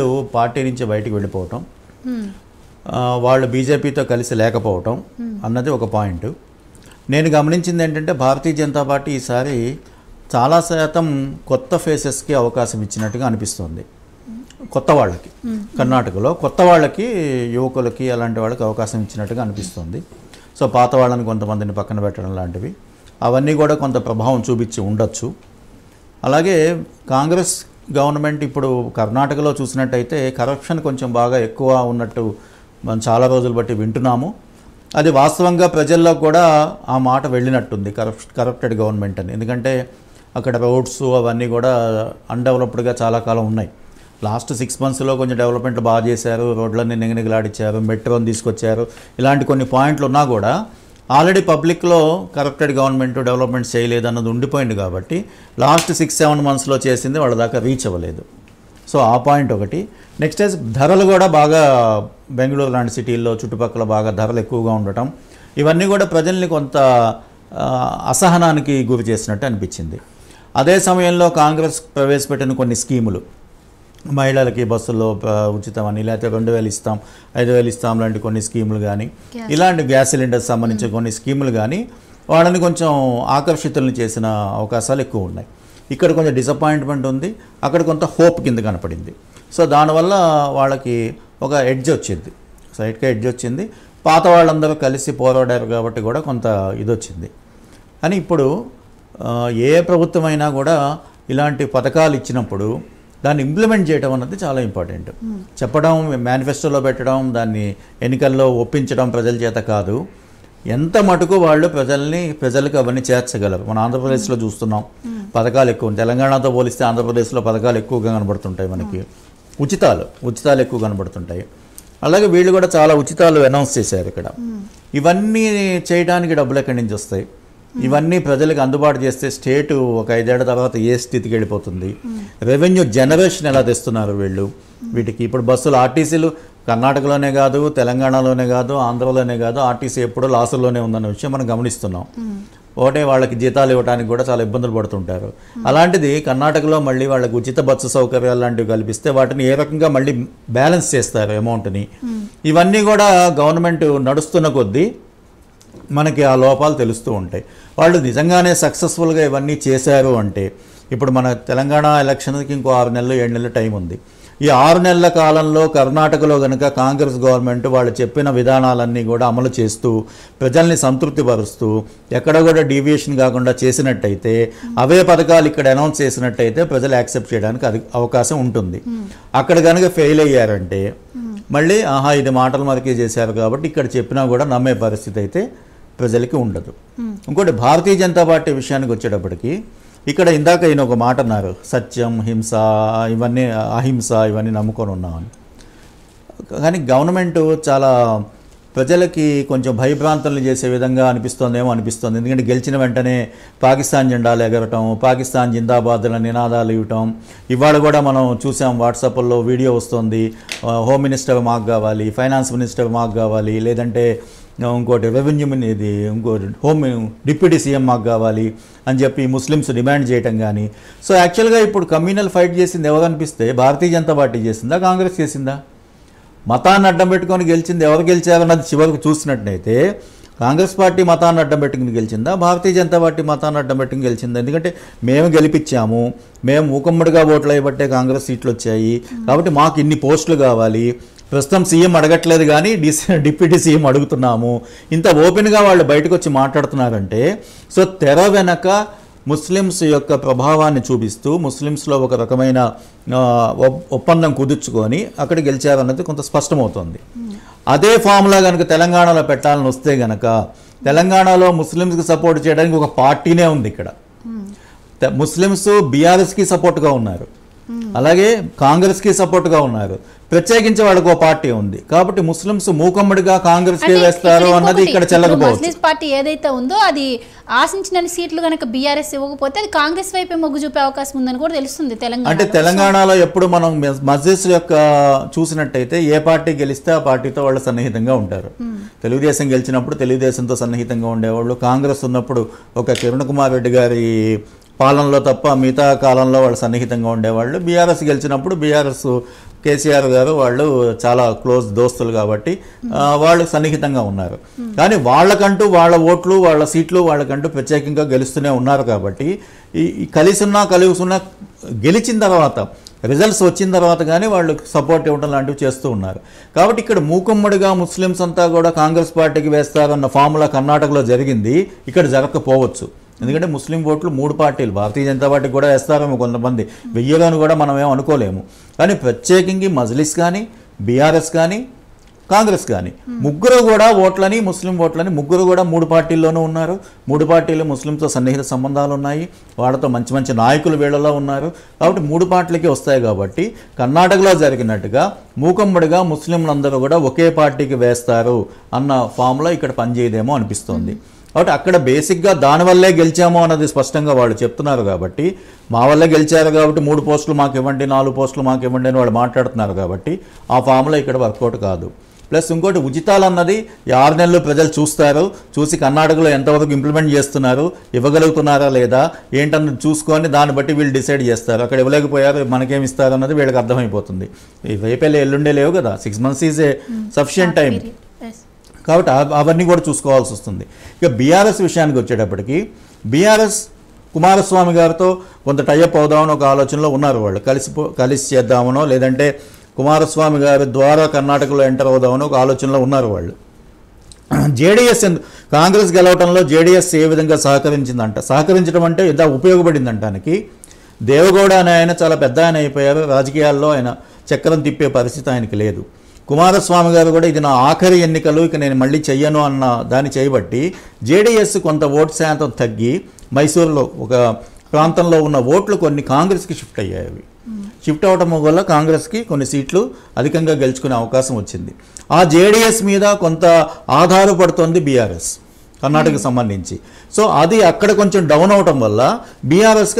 వాళ్ళు పార్టీ నుంచి బయటకు వెళ్ళిపోవటం వాళ్ళు బీజేపీతో కలిసి లేకపోవటం అన్నది ఒక పాయింట్ నేను గమనించింది ఏంటంటే భారతీయ జనతా పార్టీ ఈసారి చాలా శాతం కొత్త ఫేసెస్కి అవకాశం ఇచ్చినట్టుగా అనిపిస్తుంది కొత్త వాళ్ళకి కర్ణాటకలో కొత్త వాళ్ళకి యువకులకి అలాంటి వాళ్ళకి అవకాశం ఇచ్చినట్టుగా అనిపిస్తుంది సో పాత వాళ్ళని కొంతమందిని పక్కన పెట్టడం లాంటివి అవన్నీ కూడా కొంత ప్రభావం చూపించి ఉండొచ్చు అలాగే కాంగ్రెస్ గవర్నమెంట్ ఇప్పుడు కర్ణాటకలో చూసినట్టయితే కరప్షన్ కొంచెం బాగా ఎక్కువ ఉన్నట్టు మనం చాలా రోజులు బట్టి వింటున్నాము అది వాస్తవంగా ప్రజల్లో కూడా ఆ మాట వెళ్ళినట్టుంది కరప్ కరప్టెడ్ గవర్నమెంట్ అని ఎందుకంటే అక్కడ రోడ్స్ అవన్నీ కూడా అన్డెవలప్డ్గా చాలా కాలం ఉన్నాయి లాస్ట్ సిక్స్ మంత్స్లో కొంచెం డెవలప్మెంట్ బాగా చేశారు రోడ్లన్నీ నెగనిగలాడిచ్చారు మెట్రోని తీసుకొచ్చారు ఇలాంటి కొన్ని పాయింట్లు ఉన్నా కూడా ఆల్రెడీ పబ్లిక్లో కరప్టెడ్ గవర్నమెంట్ డెవలప్మెంట్ చేయలేదు అన్నది ఉండిపోయింది కాబట్టి లాస్ట్ సిక్స్ సెవెన్ మంత్స్లో చేసింది వాళ్ళ దాకా రీచ్ అవ్వలేదు సో ఆ పాయింట్ ఒకటి నెక్స్ట్ ఇస్ ధరలు కూడా బాగా బెంగళూరు లాంటి సిటీల్లో చుట్టుపక్కల బాగా ధరలు ఎక్కువగా ఉండటం ఇవన్నీ కూడా ప్రజల్ని కొంత అసహనానికి గురి చేసినట్టు అనిపించింది అదే సమయంలో కాంగ్రెస్ ప్రవేశపెట్టిన కొన్ని స్కీములు మహిళలకి బస్సుల్లో ఉచితం అని లేకపోతే రెండు వేలు ఇస్తాం ఐదు వేలు ఇస్తాం లాంటి కొన్ని స్కీములు కానీ ఇలాంటి గ్యాస్ సిలిండర్ సంబంధించిన hmm. కొన్ని స్కీములు కానీ వాళ్ళని కొంచెం ఆకర్షితులను చేసిన అవకాశాలు ఎక్కువ ఉన్నాయి ఇక్కడ కొంచెం డిసప్పాయింట్మెంట్ ఉంది అక్కడ కొంత హోప్ కింద కనపడింది సో దానివల్ల వాళ్ళకి ఒక ఎడ్జ్ వచ్చింది సైట్గా ఎడ్జ్ వచ్చింది పాత వాళ్ళందరూ కలిసి పోరాడారు కాబట్టి కూడా కొంత ఇది వచ్చింది కానీ ఇప్పుడు ఏ ప్రభుత్వమైనా కూడా ఇలాంటి పథకాలు ఇచ్చినప్పుడు దాన్ని ఇంప్లిమెంట్ చేయడం అన్నది చాలా ఇంపార్టెంట్ చెప్పడం మేనిఫెస్టోలో పెట్టడం దాన్ని ఎన్నికల్లో ఒప్పించడం ప్రజల చేత కాదు ఎంత మటుకు వాళ్ళు ప్రజల్ని ప్రజలకు అవన్నీ చేర్చగలరు మన ఆంధ్రప్రదేశ్లో చూస్తున్నాం పథకాలు ఎక్కువ తెలంగాణతో పోలిస్తే ఆంధ్రప్రదేశ్లో పథకాలు ఎక్కువగా కనబడుతుంటాయి మనకి ఉచితాలు ఉచితాలు ఎక్కువ కనబడుతుంటాయి అలాగే వీళ్ళు కూడా చాలా ఉచితాలు అనౌన్స్ చేశారు ఇక్కడ ఇవన్నీ చేయడానికి డబ్బులు ఎక్కడి నుంచి వస్తాయి ఇవన్నీ ప్రజలకు అందుబాటు చేస్తే స్టేట్ ఒక ఐదేళ్ల తర్వాత ఏ స్థితికి వెళ్ళిపోతుంది రెవెన్యూ జనరేషన్ ఎలా తెస్తున్నారు వీళ్ళు వీటికి ఇప్పుడు బస్సులు ఆర్టీసీలు కర్ణాటకలోనే కాదు తెలంగాణలోనే కాదు ఆంధ్రలోనే కాదు ఆర్టీసీ ఎప్పుడో లాసుల్లోనే ఉందన్న విషయం మనం గమనిస్తున్నాం ఒకటే వాళ్ళకి జీతాలు ఇవ్వడానికి కూడా చాలా ఇబ్బందులు పడుతుంటారు అలాంటిది కర్ణాటకలో మళ్ళీ వాళ్ళకు ఉచిత బస్సు సౌకర్యాలు లాంటివి కల్పిస్తే వాటిని ఏ రకంగా మళ్ళీ బ్యాలెన్స్ చేస్తారు అమౌంట్ని ఇవన్నీ కూడా గవర్నమెంట్ నడుస్తున్న కొద్దీ మనకి ఆ లోపాలు తెలుస్తూ ఉంటాయి వాళ్ళు నిజంగానే సక్సెస్ఫుల్గా ఇవన్నీ చేశారు అంటే ఇప్పుడు మన తెలంగాణ ఎలక్షన్కి ఇంకో ఆరు నెలలు ఏడు నెలలు టైం ఉంది ఈ ఆరు నెలల కాలంలో కర్ణాటకలో కనుక కాంగ్రెస్ గవర్నమెంట్ వాళ్ళు చెప్పిన విధానాలన్నీ కూడా అమలు చేస్తూ ప్రజల్ని సంతృప్తిపరుస్తూ ఎక్కడ కూడా డీవియేషన్ కాకుండా చేసినట్టయితే అవే పథకాలు ఇక్కడ అనౌన్స్ చేసినట్టయితే ప్రజలు యాక్సెప్ట్ చేయడానికి అది అవకాశం ఉంటుంది అక్కడ కనుక ఫెయిల్ అయ్యారంటే మళ్ళీ ఆహా ఇది మాటలు మరకే చేశారు కాబట్టి ఇక్కడ చెప్పినా కూడా నమ్మే పరిస్థితి అయితే ప్రజలకి ఉండదు ఇంకోటి భారతీయ జనతా పార్టీ విషయానికి వచ్చేటప్పటికి ఇక్కడ ఇందాక ఈయన ఒక మాట అన్నారు సత్యం హింస ఇవన్నీ అహింస ఇవన్నీ నమ్ముకొని ఉన్నామని కానీ గవర్నమెంట్ చాలా ప్రజలకి కొంచెం భయభ్రాంతలు చేసే విధంగా అనిపిస్తుందేమో అనిపిస్తుంది ఎందుకంటే గెలిచిన వెంటనే పాకిస్తాన్ జెండాలు ఎగరటం పాకిస్తాన్ జిందాబాద్ల నినాదాలు ఇవ్వటం ఇవాళ కూడా మనం చూసాం వాట్సాప్లో వీడియో వస్తుంది హోమ్ మినిస్టర్ మాకు కావాలి ఫైనాన్స్ మినిస్టర్ మాకు కావాలి లేదంటే ఇంకోటి రెవెన్యూ అనేది ఇంకోటి హోమ్ డిప్యూటీ సీఎం మాకు కావాలి అని చెప్పి ముస్లిమ్స్ డిమాండ్ చేయటం కానీ సో యాక్చువల్గా ఇప్పుడు కమ్యూనల్ ఫైట్ చేసింది ఎవరు అనిపిస్తే భారతీయ జనతా పార్టీ చేసిందా కాంగ్రెస్ చేసిందా మతాన్ని అడ్డం పెట్టుకొని గెలిచింది ఎవరు గెలిచారన్నది చివరికి చూసినట్టయితే కాంగ్రెస్ పార్టీ మతాన్ని అడ్డం పెట్టుకుని గెలిచిందా భారతీయ జనతా పార్టీ మతాన్ని అడ్డం పెట్టుకుని గెలిచిందా ఎందుకంటే మేము గెలిపించాము మేము ఊకమ్మడిగా ఓట్లు అయ్యబట్టే కాంగ్రెస్ సీట్లు వచ్చాయి hmm. కాబట్టి మాకు ఇన్ని పోస్టులు కావాలి ప్రస్తుతం సీఎం అడగట్లేదు కానీ డిప్యూటీ సీఎం అడుగుతున్నాము ఇంత ఓపెన్గా వాళ్ళు బయటకు వచ్చి మాట్లాడుతున్నారంటే సో తెర వెనక ముస్లిమ్స్ యొక్క ప్రభావాన్ని చూపిస్తూ ముస్లిమ్స్లో ఒక రకమైన ఒప్పందం కుదుర్చుకొని అక్కడ గెలిచారన్నది కొంత స్పష్టమవుతుంది అదే ఫామ్లా కనుక తెలంగాణలో పెట్టాలని వస్తే గనక తెలంగాణలో ముస్లిమ్స్కి సపోర్ట్ చేయడానికి ఒక పార్టీనే ఉంది ఇక్కడ ముస్లిమ్స్ బీఆర్ఎస్కి సపోర్ట్గా ఉన్నారు అలాగే కాంగ్రెస్కి గా ఉన్నారు ప్రత్యేకించి వాళ్ళకు ఓ పార్టీ ఉంది కాబట్టి ముస్లింస్ మూకమ్మడిగా కాంగ్రెస్ కి వేస్తారు అన్నది ఇక్కడ చెల్లకపోవచ్చు పార్టీ ఏదైతే ఉందో అది ఆశించిన సీట్లు కనుక బీఆర్ఎస్ ఇవ్వకపోతే అది కాంగ్రెస్ వైపే మొగ్గు చూపే అవకాశం ఉందని కూడా తెలుస్తుంది తెలంగాణ అంటే తెలంగాణలో ఎప్పుడు మనం మజ్లిస్ యొక్క చూసినట్టయితే ఏ పార్టీ గెలిస్తే ఆ పార్టీతో వాళ్ళు సన్నిహితంగా ఉంటారు తెలుగుదేశం గెలిచినప్పుడు తెలుగుదేశంతో సన్నిహితంగా ఉండేవాళ్ళు కాంగ్రెస్ ఉన్నప్పుడు ఒక కిరణ్ కుమార్ రెడ్డి గారి పాలనలో తప్ప మిగతా కాలంలో వాళ్ళు సన్నిహితంగా ఉండేవాళ్ళు బీఆర్ఎస్ గెలిచినప్పుడు బీఆర్ఎస్ కేసీఆర్ గారు వాళ్ళు చాలా క్లోజ్ దోస్తులు కాబట్టి వాళ్ళు సన్నిహితంగా ఉన్నారు కానీ వాళ్ళకంటూ వాళ్ళ ఓట్లు వాళ్ళ సీట్లు వాళ్ళకంటూ ప్రత్యేకంగా గెలుస్తూనే ఉన్నారు కాబట్టి ఈ కలిసున్నా కలుగుతున్నా గెలిచిన తర్వాత రిజల్ట్స్ వచ్చిన తర్వాత కానీ వాళ్ళు సపోర్ట్ ఇవ్వడం లాంటివి చేస్తూ ఉన్నారు కాబట్టి ఇక్కడ మూకుమ్మడిగా ముస్లిమ్స్ అంతా కూడా కాంగ్రెస్ పార్టీకి వేస్తారన్న ఫార్ములా కర్ణాటకలో జరిగింది ఇక్కడ జరగకపోవచ్చు ఎందుకంటే ముస్లిం ఓట్లు మూడు పార్టీలు భారతీయ జనతా పార్టీ కూడా వేస్తారేమో కొంతమంది వెయ్యగాను కూడా మనం ఏమో అనుకోలేము కానీ ప్రత్యేకంగా మజ్లిస్ కానీ బీఆర్ఎస్ కానీ కాంగ్రెస్ కానీ ముగ్గురు కూడా ఓట్లని ముస్లిం ఓట్లని ముగ్గురు కూడా మూడు పార్టీల్లోనూ ఉన్నారు మూడు పార్టీలు ముస్లింతో సన్నిహిత సంబంధాలు ఉన్నాయి వాళ్ళతో మంచి మంచి నాయకులు వీళ్ళలో ఉన్నారు కాబట్టి మూడు పార్టీలకి వస్తాయి కాబట్టి కర్ణాటకలో జరిగినట్టుగా మూకమ్మడిగా ముస్లింలందరూ కూడా ఒకే పార్టీకి వేస్తారు అన్న ఫామ్లో ఇక్కడ పనిచేయదేమో అనిపిస్తోంది కాబట్టి అక్కడ బేసిక్గా దానివల్లే గెలిచాము అన్నది స్పష్టంగా వాళ్ళు చెప్తున్నారు కాబట్టి మా వల్లే గెలిచారు కాబట్టి మూడు పోస్టులు మాకు ఇవ్వండి నాలుగు పోస్టులు మాకు ఇవ్వండి అని వాళ్ళు మాట్లాడుతున్నారు కాబట్టి ఆ ఫామ్లో ఇక్కడ వర్కౌట్ కాదు ప్లస్ ఇంకోటి ఉచితాలు అన్నది ఆరు నెలలు ప్రజలు చూస్తారు చూసి కర్ణాటకలో ఎంతవరకు ఇంప్లిమెంట్ చేస్తున్నారు ఇవ్వగలుగుతున్నారా లేదా ఏంటన్నది చూసుకొని దాన్ని బట్టి వీళ్ళు డిసైడ్ చేస్తారు అక్కడ ఇవ్వలేకపోయారు మనకేమి ఇస్తారు అన్నది వీళ్ళకి అర్థమైపోతుంది రేపే ఎల్లుండే లేవు కదా six months is a sufficient time కాబట్టి అవన్నీ కూడా చూసుకోవాల్సి వస్తుంది ఇక బీఆర్ఎస్ విషయానికి వచ్చేటప్పటికి బీఆర్ఎస్ కుమారస్వామి గారితో కొంత టైఅప్ అవుదామని ఒక ఆలోచనలో ఉన్నారు వాళ్ళు కలిసి కలిసి చేద్దామనో లేదంటే కుమారస్వామి గారి ద్వారా కర్ణాటకలో ఎంటర్ అవుదామని ఒక ఆలోచనలో ఉన్నారు వాళ్ళు జేడీఎస్ కాంగ్రెస్ గెలవటంలో జేడీఎస్ ఏ విధంగా సహకరించిందంట సహకరించడం అంటే ఇంత ఉపయోగపడిందంట ఆయనకి దేవగౌడ అనే ఆయన చాలా పెద్ద ఆయన అయిపోయారు రాజకీయాల్లో ఆయన చక్రం తిప్పే పరిస్థితి ఆయనకి లేదు కుమారస్వామి గారు కూడా ఇది నా ఆఖరి ఎన్నికలు ఇక నేను మళ్ళీ చెయ్యను అన్న దాన్ని చేయబట్టి జేడీఎస్ కొంత ఓటు శాతం తగ్గి మైసూరులో ఒక ప్రాంతంలో ఉన్న ఓట్లు కొన్ని కాంగ్రెస్కి షిఫ్ట్ అయ్యాయి షిఫ్ట్ అవడం వల్ల కాంగ్రెస్కి కొన్ని సీట్లు అధికంగా గెలుచుకునే అవకాశం వచ్చింది ఆ జేడీఎస్ మీద కొంత ఆధారపడుతోంది బీఆర్ఎస్ కర్ణాటకకు సంబంధించి సో అది అక్కడ కొంచెం డౌన్ అవటం వల్ల బీఆర్ఎస్